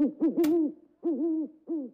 Mm-hmm.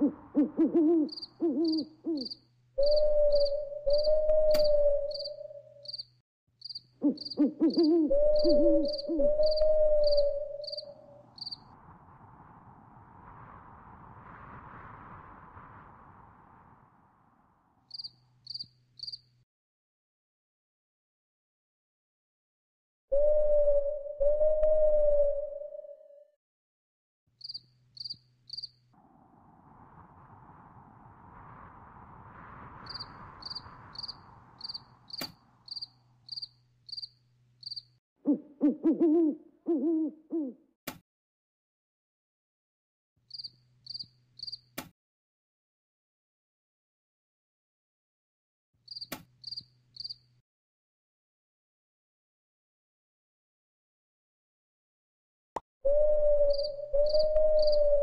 Mm-hmm. Thank you.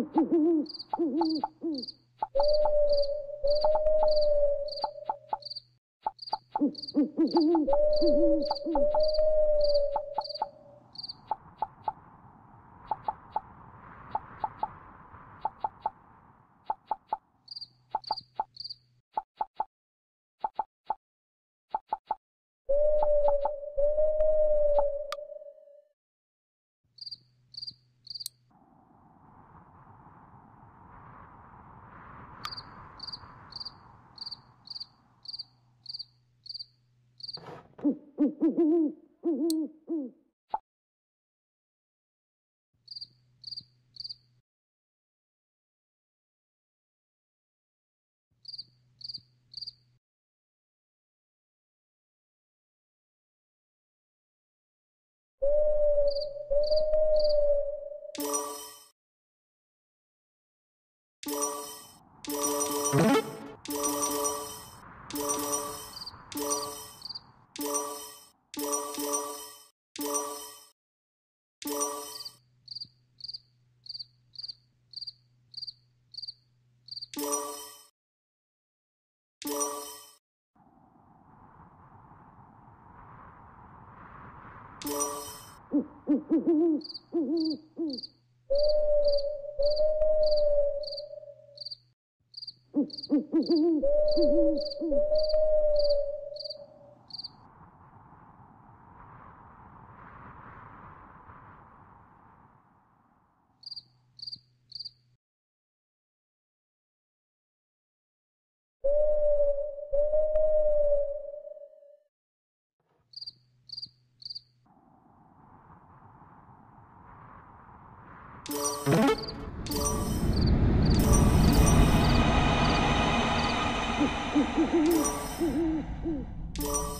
Mm-hmm. you What? Thank you.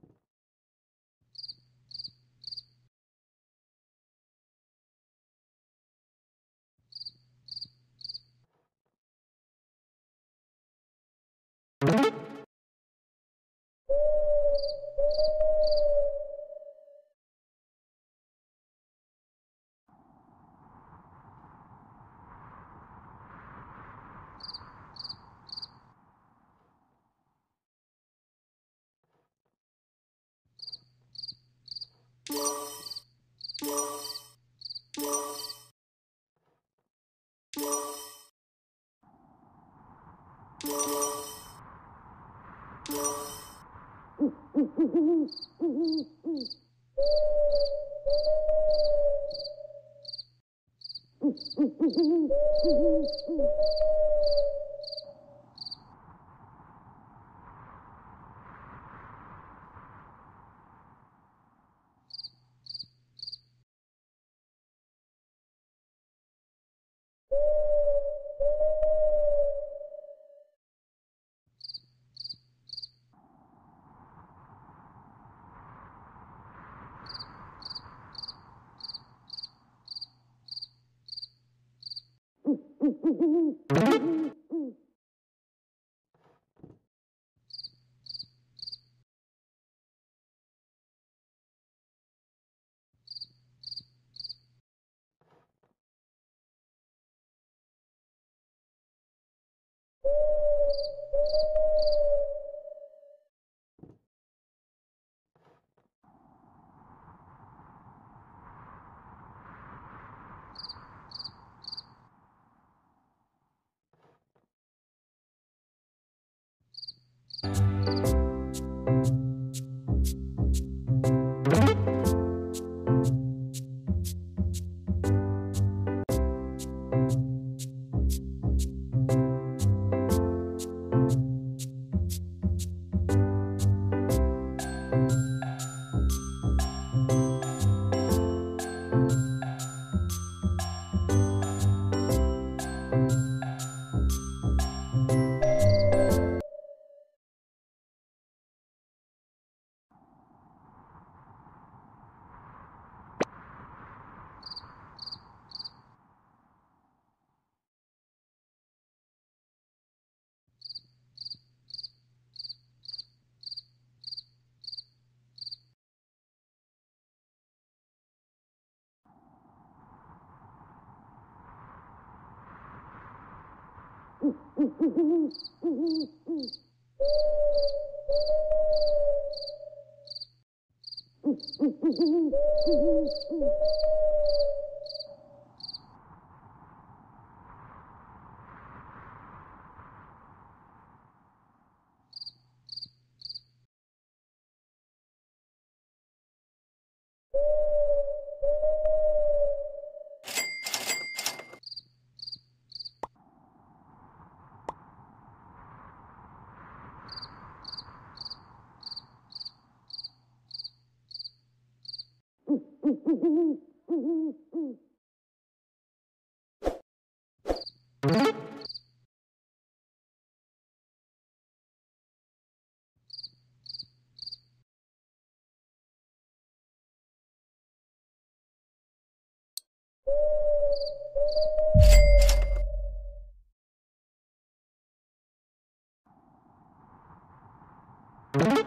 Mm-hmm. Thank you. you Mm-hmm.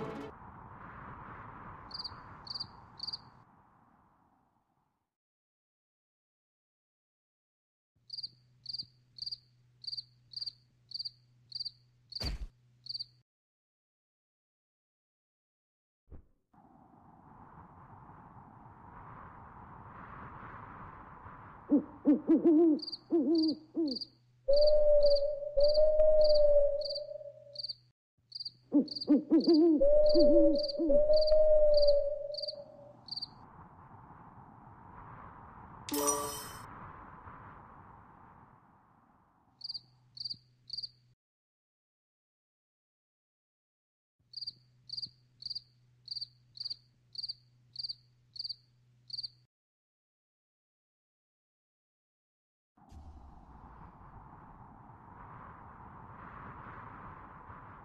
Mm-hmm.